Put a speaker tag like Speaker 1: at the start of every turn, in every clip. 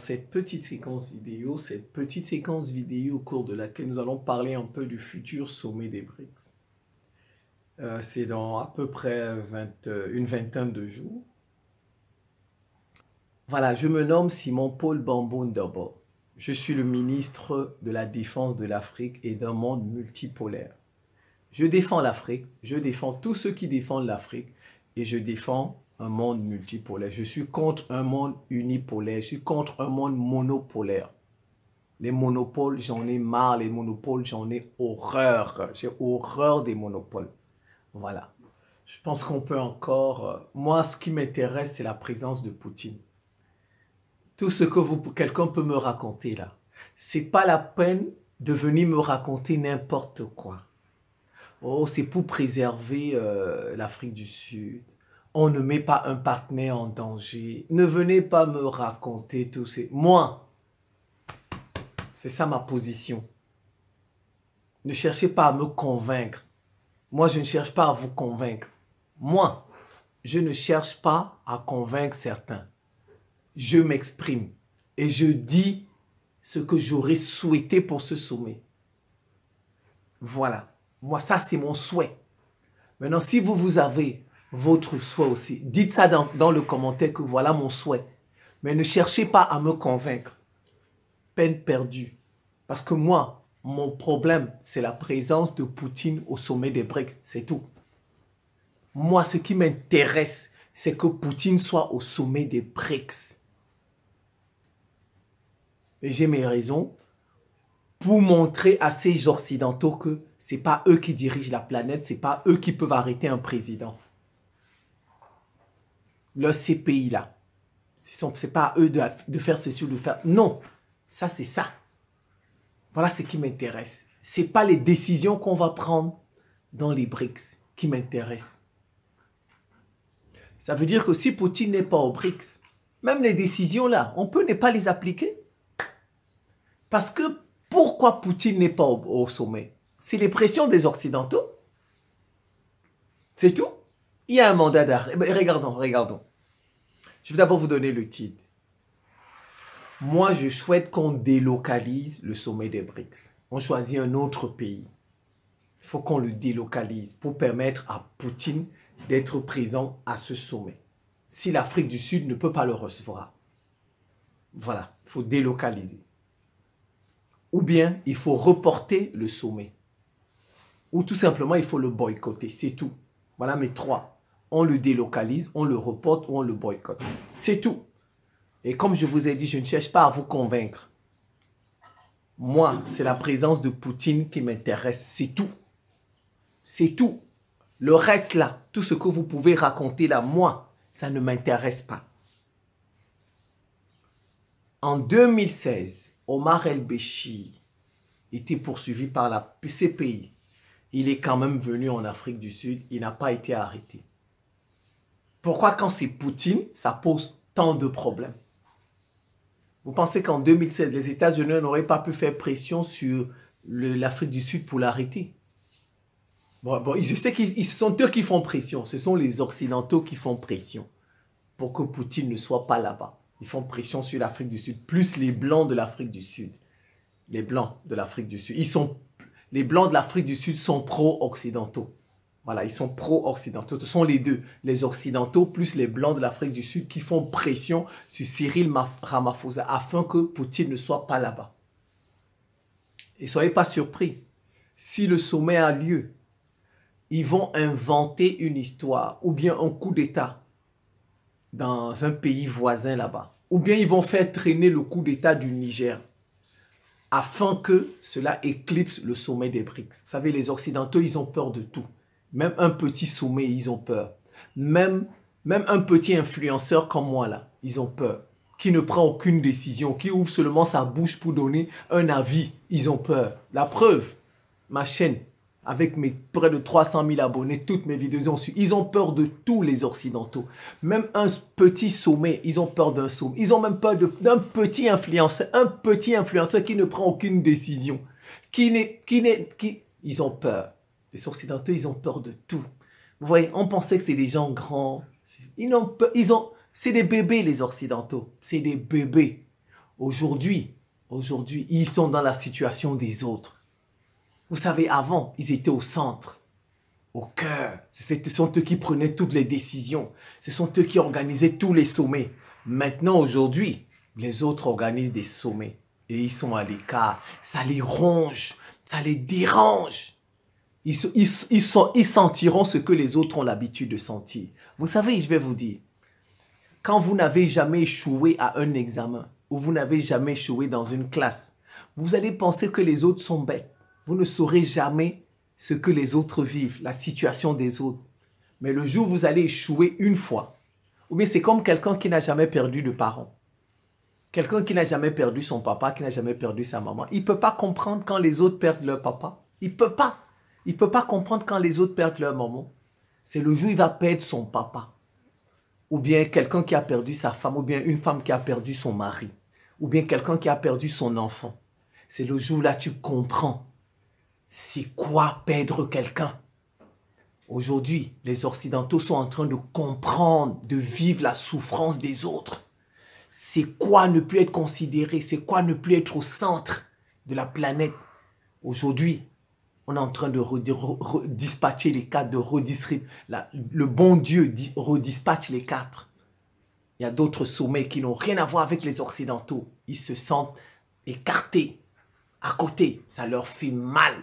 Speaker 1: cette petite séquence vidéo, cette petite séquence vidéo au cours de laquelle nous allons parler un peu du futur sommet des BRICS. Euh, c'est dans à peu près euh, une vingtaine de jours. Voilà, je me nomme Simon Paul Bambou Ndobo. Je suis le ministre de la Défense de l'Afrique et d'un monde multipolaire. Je défends l'Afrique, je défends tous ceux qui défendent l'Afrique et je défends un monde multipolaire. Je suis contre un monde unipolaire. Je suis contre un monde monopolaire. Les monopoles, j'en ai marre. Les monopoles, j'en ai horreur. J'ai horreur des monopoles. Voilà. Je pense qu'on peut encore... Euh, moi, ce qui m'intéresse, c'est la présence de Poutine. Tout ce que vous... quelqu'un peut me raconter là, c'est pas la peine de venir me raconter n'importe quoi. Oh, c'est pour préserver euh, l'Afrique du Sud on ne met pas un partenaire en danger. Ne venez pas me raconter tout ces... Moi, c'est ça ma position. Ne cherchez pas à me convaincre. Moi, je ne cherche pas à vous convaincre. Moi, je ne cherche pas à convaincre certains. Je m'exprime et je dis ce que j'aurais souhaité pour ce sommet. Voilà. Moi, ça, c'est mon souhait. Maintenant, si vous, vous avez votre souhait aussi. Dites ça dans, le commentaire que voilà mon souhait. Mais ne cherchez pas à me convaincre. Peine perdue. Parce que moi, mon problème, c'est la présence de Poutine au sommet des BRICS. C'est tout. Moi, ce qui m'intéresse, c'est que Poutine soit au sommet des BRICS. Et j'ai mes raisons pour montrer à ces Occidentaux que n'est pas eux qui dirigent la planète, Ce n'est pas eux qui peuvent arrêter un président leur CPI là. Ce n'est pas à eux de, faire ceci ou de faire... Non, ça c'est ça. Voilà ce qui m'intéresse. Ce pas les décisions qu'on va prendre dans les BRICS qui m'intéressent. Ça veut dire que si Poutine n'est pas au BRICS, même les décisions là, on peut ne pas les appliquer. Parce que pourquoi Poutine n'est pas au sommet C'est les pressions des Occidentaux. C'est tout. Il y a un mandat d'arrêt. Eh ben, regardons, regardons. Je vais d'abord vous donner le titre. Moi, je souhaite qu'on délocalise le sommet des BRICS. On choisit un autre pays. Il faut qu'on le délocalise pour permettre à Poutine d'être présent à ce sommet. Si l'Afrique du Sud ne peut pas le recevoir. Voilà, il faut délocaliser. Ou bien, il faut reporter le sommet. Ou tout simplement, il faut le boycotter. C'est tout. Voilà mes trois on le délocalise, on le reporte ou on le boycotte. C'est tout. Et comme je vous ai dit, je ne cherche pas à vous convaincre. Moi, c'est la présence de Poutine qui m'intéresse. C'est tout. C'est tout. Le reste là, tout ce que vous pouvez raconter là, moi, ça ne m'intéresse pas. En 2016, Omar El-Béchir était poursuivi par la CPI. Il est quand même venu en Afrique du Sud. Il n'a pas été arrêté. Pourquoi quand c'est Poutine, ça pose tant de problèmes Vous pensez qu'en 2016, les États-Unis n'auraient pas pu faire pression sur l'Afrique du Sud pour l'arrêter Bon, je sais qu'ils sont eux qui font pression. Ce sont les Occidentaux qui font pression pour que Poutine ne soit pas là-bas. Ils font pression sur l'Afrique du Sud, plus les Blancs de l'Afrique du Sud. Les Blancs de l'Afrique du Sud. Ils sont, les Blancs de l'Afrique du Sud sont pro-occidentaux. Voilà, ils sont pro-occidentaux. Ce sont les deux, les occidentaux plus les blancs de l'Afrique du Sud qui font pression sur Cyril Ramaphosa afin que Poutine ne soit pas là-bas. Et soyez pas surpris, si le sommet a lieu, ils vont inventer une histoire ou bien un coup d'État dans un pays voisin là-bas. Ou bien ils vont faire traîner le coup d'État du Niger afin que cela éclipse le sommet des BRICS. Vous savez, les Occidentaux, ils ont peur de tout. Même un petit sommet, ils ont peur. Même, même un petit influenceur comme moi, là, ils ont peur. Qui ne prend aucune décision, qui ouvre seulement sa bouche pour donner un avis, ils ont peur. La preuve, ma chaîne, avec mes près de 300 000 abonnés, toutes mes vidéos ont su. Ils ont peur de tous les Occidentaux. Même un petit sommet, ils ont peur d'un sommet. Ils ont même peur d'un petit influenceur, un petit influenceur qui ne prend aucune décision, qui qui qui... Ils ont peur. Les Occidentaux, ils ont peur de tout. Vous voyez, on pensait que c'est des gens grands. Ils ont, peur, ils ont, c'est des bébés les occidentaux, c'est des bébés. Aujourd'hui, aujourd'hui, ils sont dans la situation des autres. Vous savez, avant, ils étaient au centre, au cœur. Ce sont eux qui prenaient toutes les décisions. Ce sont eux qui organisaient tous les sommets. Maintenant, aujourd'hui, les autres organisent des sommets et ils sont à l'écart. Ça les ronge, ça les dérange. Ils, sentiront ce que les autres ont l'habitude de sentir. Vous savez, je vais vous dire, quand vous n'avez jamais échoué à un examen ou vous n'avez jamais échoué dans une classe, vous allez penser que les autres sont bêtes. Vous ne saurez jamais ce que les autres vivent, la situation des autres. Mais le jour où vous allez échouer une fois, ou bien c'est comme quelqu'un qui n'a jamais perdu de parents. Quelqu'un qui n'a jamais perdu son papa, qui n'a jamais perdu sa maman. Il ne peut pas comprendre quand les autres perdent leur papa. Il ne peut pas. Il ne peut pas comprendre quand les autres perdent leur maman. C'est le jour où il va perdre son papa. Ou bien quelqu'un qui a perdu sa femme, ou bien une femme qui a perdu son mari, ou bien quelqu'un qui a perdu son enfant. C'est le jour où là tu comprends. C'est quoi perdre quelqu'un Aujourd'hui, les Occidentaux sont en train de comprendre, de vivre la souffrance des autres. C'est quoi ne plus être considéré C'est quoi ne plus être au centre de la planète Aujourd'hui, on est en train de redispatcher les quatre, de redistribuer. Le bon Dieu redispatche les quatre. Il y a d'autres sommets qui n'ont rien à voir avec les Occidentaux. Ils se sentent écartés, à côté. Ça leur fait mal.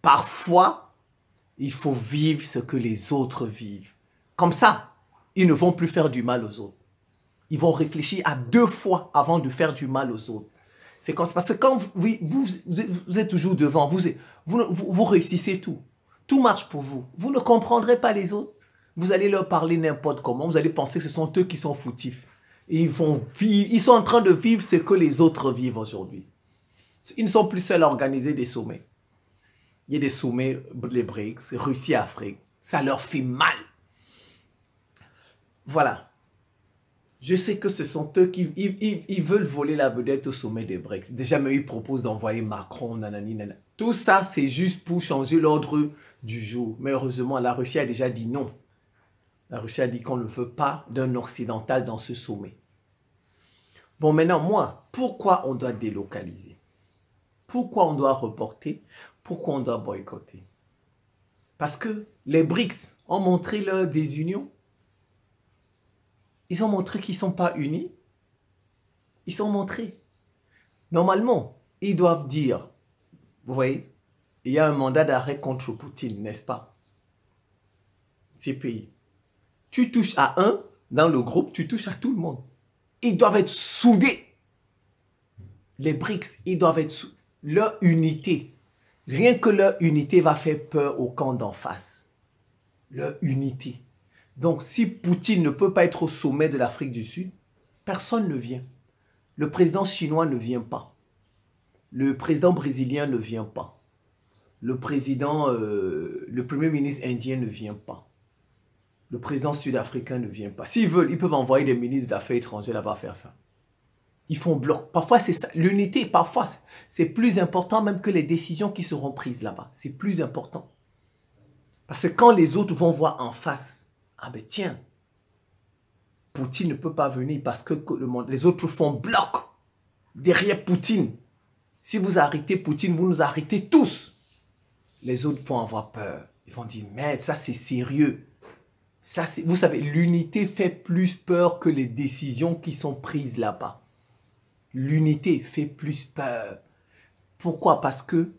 Speaker 1: Parfois, il faut vivre ce que les autres vivent. Comme ça, ils ne vont plus faire du mal aux autres. Ils vont réfléchir à deux fois avant de faire du mal aux autres. C'est parce que quand vous, êtes toujours devant, vous, vous, réussissez tout. Tout marche pour vous. Vous ne comprendrez pas les autres. Vous allez leur parler n'importe comment. Vous allez penser que ce sont eux qui sont foutifs. Ils, vont ils sont en train de vivre ce que les autres vivent aujourd'hui. Ils ne sont plus seuls à organiser des sommets. Il y a des sommets, les BRICS, Russie, Afrique. Ça leur fait mal. Voilà. Je sais que ce sont eux qui veulent voler la vedette au sommet des BRICS. Déjà, mais ils proposent d'envoyer Macron, Tout ça, c'est juste pour changer l'ordre du jour. Mais heureusement, la Russie a déjà dit non. La Russie a dit qu'on ne veut pas d'un occidental dans ce sommet. Bon, maintenant, moi, pourquoi on doit délocaliser Pourquoi on doit reporter Pourquoi on doit boycotter Parce que les BRICS ont montré leur désunion ils ont montré qu'ils ne sont pas unis. Ils sont montrés. Normalement, ils doivent dire, vous voyez, il y a un mandat d'arrêt contre Poutine, n'est-ce pas Ces pays. Tu touches à un dans le groupe, tu touches à tout le monde. Ils doivent être soudés. Les BRICS, ils doivent être soudés. Leur unité, rien que leur unité va faire peur au camp d'en face. Leur unité. Donc si Poutine ne peut pas être au sommet de l'Afrique du Sud, personne ne vient. Le président chinois ne vient pas. Le président brésilien ne vient pas. Le président, euh, le premier ministre indien ne vient pas. Le président sud-africain ne vient pas. S'ils veulent, ils peuvent envoyer des ministres d'affaires étrangères là-bas faire ça. Ils font bloc. Parfois, c'est ça. L'unité, parfois, c'est plus important même que les décisions qui seront prises là-bas. C'est plus important. Parce que quand les autres vont voir en face, ah ben tiens, Poutine ne peut pas venir parce que le monde, les autres font bloc derrière Poutine. Si vous arrêtez Poutine, vous nous arrêtez tous. Les autres vont avoir peur. Ils vont dire, mais ça c'est sérieux. Ça, vous savez, l'unité fait plus peur que les décisions qui sont prises là-bas. L'unité fait plus peur. Pourquoi Parce que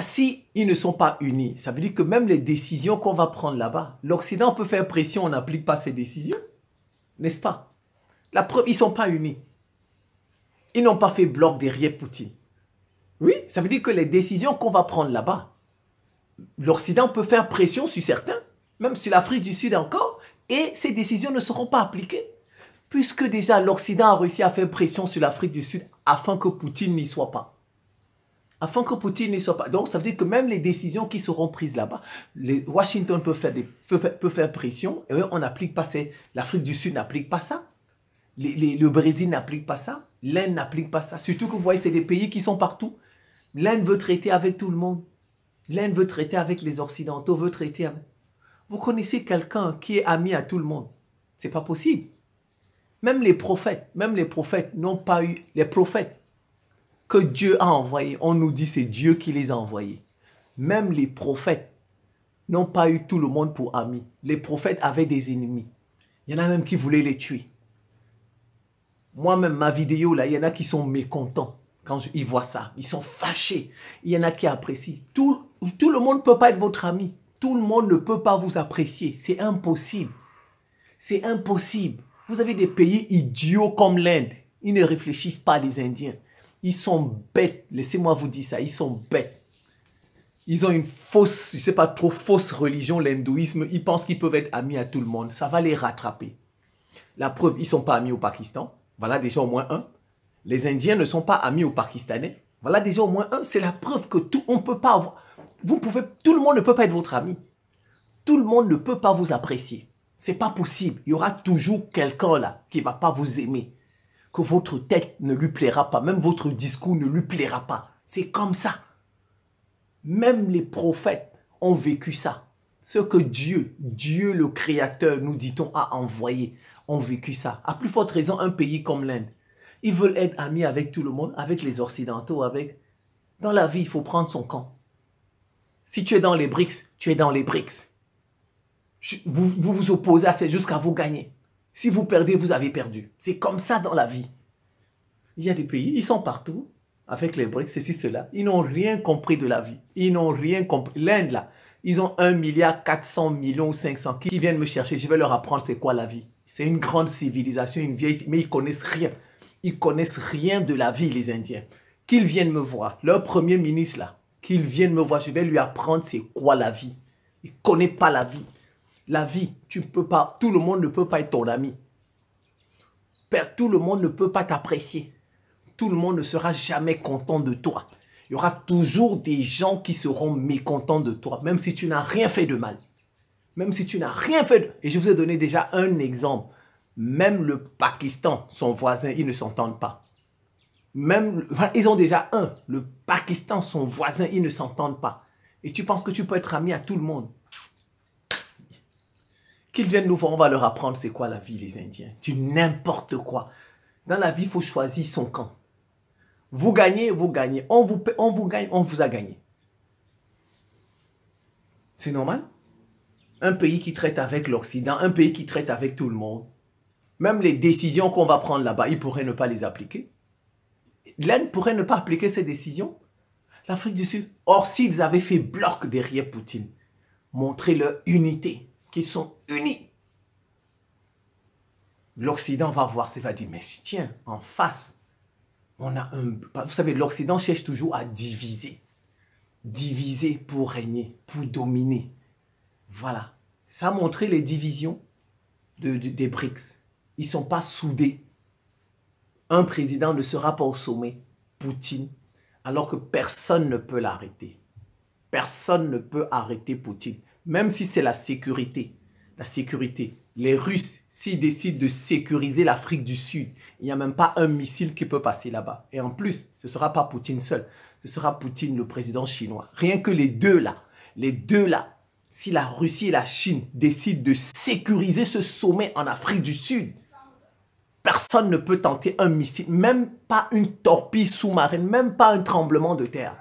Speaker 1: si ils ne sont pas unis, ça veut dire que même les décisions qu'on va prendre là-bas, l'Occident peut faire pression, on n'applique pas ces décisions. N'est-ce pas La preuve, ils ne sont pas unis. Ils n'ont pas fait bloc derrière Poutine. Oui, ça veut dire que les décisions qu'on va prendre là-bas, l'Occident peut faire pression sur certains, même sur l'Afrique du Sud encore, et ces décisions ne seront pas appliquées. Puisque déjà l'Occident a réussi à faire pression sur l'Afrique du Sud afin que Poutine n'y soit pas afin que Poutine ne soit pas. Donc, ça veut dire que même les décisions qui seront prises là-bas, Washington peut faire, des, peut, faire pression et on n'applique pas ça. L'Afrique du Sud n'applique pas ça. le Brésil n'applique pas ça. L'Inde n'applique pas ça. Surtout que vous voyez, c'est des pays qui sont partout. L'Inde veut traiter avec tout le monde. L'Inde veut traiter avec les Occidentaux, veut traiter avec. Vous connaissez quelqu'un qui est ami à tout le monde. C'est pas possible. Même les prophètes, même les prophètes n'ont pas eu. Les prophètes que Dieu a envoyé. on nous dit c'est Dieu qui les a envoyés. Même les prophètes n'ont pas eu tout le monde pour amis. Les prophètes avaient des ennemis. Il y en a même qui voulaient les tuer. Moi-même, ma vidéo, là, il y en a qui sont mécontents quand ils voient ça. Ils sont fâchés. Il y en a qui apprécient. Tout, tout le monde ne peut pas être votre ami. Tout le monde ne peut pas vous apprécier. C'est impossible. C'est impossible. Vous avez des pays idiots comme l'Inde. Ils ne réfléchissent pas les Indiens. Ils sont bêtes. Laissez-moi vous dire ça. Ils sont bêtes. Ils ont une fausse, je ne sais pas trop, fausse religion, l'hindouisme. Ils pensent qu'ils peuvent être amis à tout le monde. Ça va les rattraper. La preuve, ils ne sont pas amis au Pakistan. Voilà déjà au moins un. Les Indiens ne sont pas amis aux Pakistanais. Voilà déjà au moins un. C'est la preuve que tout, on peut pas avoir, Vous pouvez, tout le monde ne peut pas être votre ami. Tout le monde ne peut pas vous apprécier. C'est pas possible. Il y aura toujours quelqu'un là qui va pas vous aimer que votre tête ne lui plaira pas, même votre discours ne lui plaira pas. C'est comme ça. Même les prophètes ont vécu ça. Ce que Dieu, Dieu le Créateur, nous dit-on, a envoyé, ont vécu ça. À plus forte raison, un pays comme l'Inde. Ils veulent être amis avec tout le monde, avec les Occidentaux, avec... Dans la vie, il faut prendre son camp. Si tu es dans les BRICS, tu es dans les BRICS. Vous vous, opposez à jusqu'à vous gagner. Si vous perdez, vous avez perdu. C'est comme ça dans la vie. Il y a des pays, ils sont partout, avec les BRICS, ceci, cela. Ils n'ont rien compris de la vie. Ils n'ont rien compris. L'Inde, là, ils ont 1 milliard 400 millions 500 qui viennent me chercher. Je vais leur apprendre c'est quoi la vie. C'est une grande civilisation, une vieille, mais ils connaissent rien. Ils connaissent rien de la vie, les Indiens. Qu'ils viennent me voir. Leur premier ministre, là, Qu'ils viennent me voir, je vais lui apprendre c'est quoi la vie. Il ne connaît pas la vie. La vie, tu peux pas, tout le monde ne peut pas être ton ami. Tout le monde ne peut pas t'apprécier. Tout le monde ne sera jamais content de toi. Il y aura toujours des gens qui seront mécontents de toi, même si tu n'as rien fait de mal. Même si tu n'as rien fait de... Et je vous ai donné déjà un exemple. Même le Pakistan, son voisin, ils ne s'entendent pas. Même, ils ont déjà un. Le Pakistan, son voisin, ils ne s'entendent pas. Et tu penses que tu peux être ami à tout le monde. Qu'ils viennent nous voir, on va leur apprendre c'est quoi la vie, les Indiens. Tu n'importe quoi. Dans la vie, il faut choisir son camp. Vous gagnez, vous gagnez. On vous, on vous gagne, on vous a gagné. C'est normal Un pays qui traite avec l'Occident, un pays qui traite avec tout le monde. Même les décisions qu'on va prendre là-bas, ils pourraient ne pas les appliquer. L'Inde pourrait ne pas appliquer ces décisions. L'Afrique du Sud. Or, s'ils avaient fait bloc derrière Poutine, montrer leur unité, sont unis. L'Occident va voir ça, va dire, mais tiens, en face, on a un... Vous savez, l'Occident cherche toujours à diviser. Diviser pour régner, pour dominer. Voilà. Ça a montré les divisions des BRICS. Ils sont pas soudés. Un président ne sera pas au sommet, Poutine, alors que personne ne peut l'arrêter. Personne ne peut arrêter Poutine. Même si c'est la sécurité, la sécurité. Les Russes, s'ils décident de sécuriser l'Afrique du Sud, il n'y a même pas un missile qui peut passer là-bas. Et en plus, ce ne sera pas Poutine seul, ce sera Poutine, le président chinois. Rien que les deux là, les deux là, si la Russie et la Chine décident de sécuriser ce sommet en Afrique du Sud, personne ne peut tenter un missile, même pas une torpille sous-marine, même pas un tremblement de terre.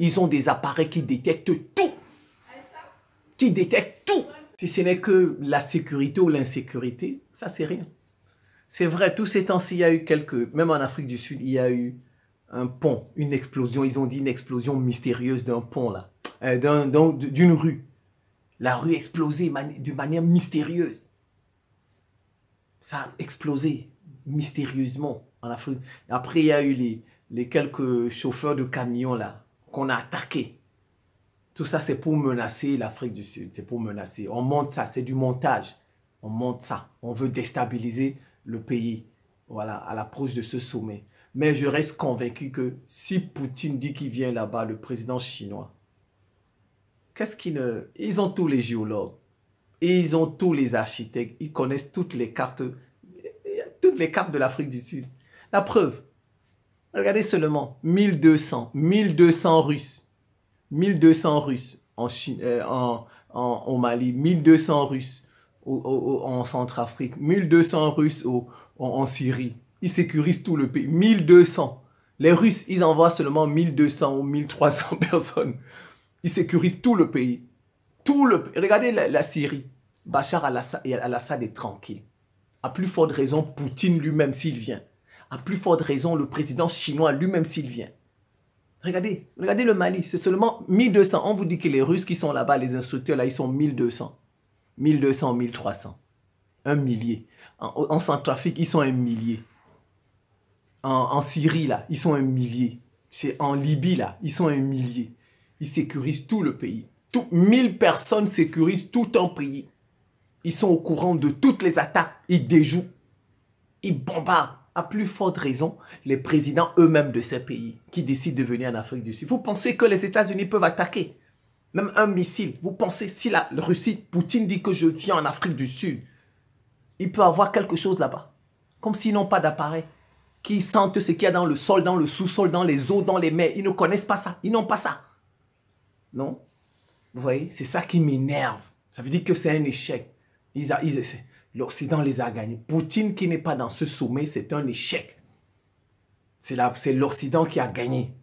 Speaker 1: Ils ont des appareils qui détectent tout détecte tout. Si ce n'est que la sécurité ou l'insécurité, ça c'est rien. C'est vrai, tous ces temps s'il il y a eu quelques, même en Afrique du Sud, il y a eu un pont, une explosion, ils ont dit une explosion mystérieuse d'un pont là, euh, d'une rue. La rue explosée d'une de manière mystérieuse. Ça a explosé mystérieusement en Afrique. Après, il y a eu les, les quelques chauffeurs de camions là qu'on a attaqué tout ça, c'est pour menacer l'Afrique du Sud. C'est pour menacer. On monte ça. C'est du montage. On monte ça. On veut déstabiliser le pays. Voilà, à l'approche de ce sommet. Mais je reste convaincu que si Poutine dit qu'il vient là-bas, le président chinois, qu'est-ce qu'il... ne... Ils ont tous les géologues. Et ils ont tous les architectes. Ils connaissent toutes les cartes, toutes les cartes de l'Afrique du Sud. La preuve, regardez seulement, 1200, 1200 Russes. 1200 Russes euh, en au Mali, 1200 Russes en Centrafrique, 1200 Russes en, Syrie. Ils sécurisent tout le pays. 1200. Les Russes, ils envoient seulement 1200 ou 1300 personnes. Ils sécurisent tout le pays. Tout le, regardez la, Syrie. Bachar al-Assad est tranquille. À plus forte raison, Poutine lui-même s'il vient. À plus forte raison, le président chinois lui-même s'il vient. Regardez, regardez le Mali, c'est seulement 1200. On vous dit que les Russes qui sont là-bas, les instructeurs, là, ils sont 1200. 1200, 1300. Un millier. En, Centrafrique, ils sont un millier. En, Syrie, là, ils sont un millier. En Libye, là, ils sont un millier. Ils sécurisent tout le pays. 1000 personnes sécurisent tout un pays. Ils sont au courant de toutes les attaques. Ils déjouent. Ils bombardent à plus forte raison les présidents eux-mêmes de ces pays qui décident de venir en Afrique du Sud. Vous pensez que les États-Unis peuvent attaquer même un missile Vous pensez si la Russie, Poutine dit que je viens en Afrique du Sud, il peut avoir quelque chose là-bas Comme s'ils n'ont pas d'appareil, qu'ils sentent ce qu'il y a dans le sol, dans le sous-sol, dans les eaux, dans les mers. Ils ne connaissent pas ça. Ils n'ont pas ça. Non Vous voyez, c'est ça qui m'énerve. Ça veut dire que c'est un échec. Ils, ils essaient. L'Occident les a gagnés. Poutine qui n'est pas dans ce sommet, c'est un échec. C'est l'Occident qui a gagné.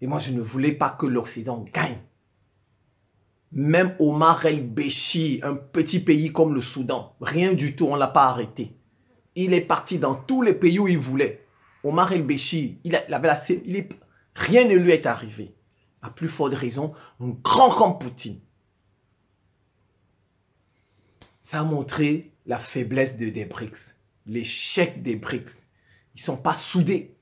Speaker 1: Et moi, je ne voulais pas que l'Occident gagne. Même Omar el béchi un petit pays comme le Soudan, rien du tout, on ne l'a pas arrêté. Il est parti dans tous les pays où il voulait. Omar el béchi il avait la, il rien ne lui est arrivé. À plus forte raison, un grand grand Poutine ça a montré la faiblesse des BRICS, l'échec des BRICS. Ils ne sont pas soudés.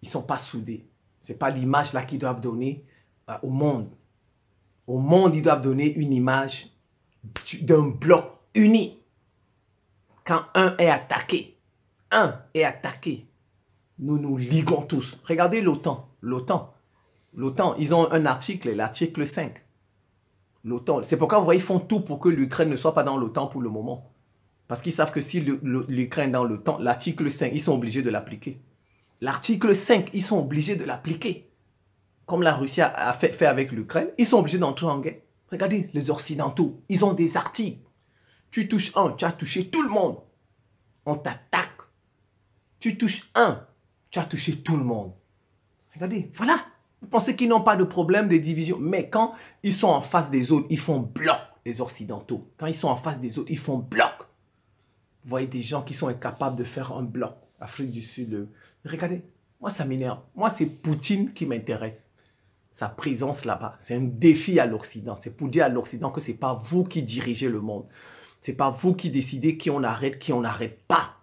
Speaker 1: Ils ne sont pas soudés. Ce n'est pas l'image là qu'ils doivent donner euh, au monde. Au monde, ils doivent donner une image d'un bloc uni. Quand un est attaqué, un est attaqué, nous nous liguons tous. Regardez l'OTAN. L'OTAN. L'OTAN, ils ont un article, l'article 5 l'OTAN. C'est pourquoi, vous ils font tout pour que l'Ukraine ne soit pas dans l'OTAN pour le moment. Parce qu'ils savent que si l'Ukraine est dans l'OTAN, l'article 5, ils sont obligés de l'appliquer. L'article 5, ils sont obligés de l'appliquer. Comme la Russie a fait, fait avec l'Ukraine, ils sont obligés d'entrer en guerre. Regardez, les Occidentaux, ils ont des articles. Tu touches un, tu as touché tout le monde. On t'attaque. Tu touches un, tu as touché tout le monde. Regardez, voilà. Vous pensez qu'ils n'ont pas de problème de division. Mais quand ils sont en face des autres, ils font bloc, les Occidentaux. Quand ils sont en face des autres, ils font bloc. Vous voyez des gens qui sont incapables de faire un bloc. Afrique du Sud, regardez, moi ça m'énerve. Moi c'est Poutine qui m'intéresse. Sa présence là-bas, c'est un défi à l'Occident. C'est pour dire à l'Occident que ce n'est pas vous qui dirigez le monde. Ce n'est pas vous qui décidez qui on arrête, qui on n'arrête pas.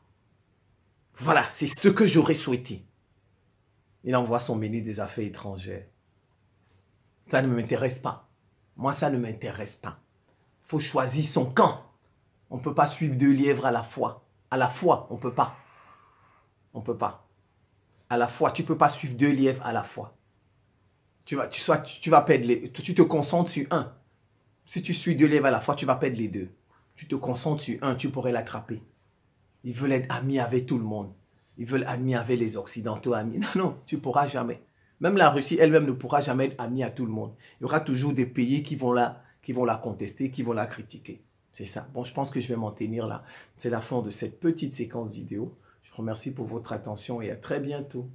Speaker 1: Voilà, c'est ce que j'aurais souhaité il envoie son ministre des Affaires étrangères. Ça ne m'intéresse pas. Moi, ça ne m'intéresse pas. Il faut choisir son camp. On ne peut pas suivre deux lièvres à la fois. À la fois, on ne peut pas. On ne peut pas. À la fois, tu ne peux pas suivre deux lièvres à la fois. Tu vas, tu, tu, vas perdre les, tu, te concentres sur un. Si tu suis deux lièvres à la fois, tu vas perdre les deux. Tu te concentres sur un, tu pourrais l'attraper. Ils veulent être amis avec tout le monde ils veulent amis avec les Occidentaux, amis. Non, non, tu ne pourras jamais. Même la Russie elle-même ne pourra jamais être amie à tout le monde. Il y aura toujours des pays qui vont qui vont la contester, qui vont la critiquer. C'est ça. Bon, je pense que je vais m'en tenir là. C'est la fin de cette petite séquence vidéo. Je vous remercie pour votre attention et à très bientôt.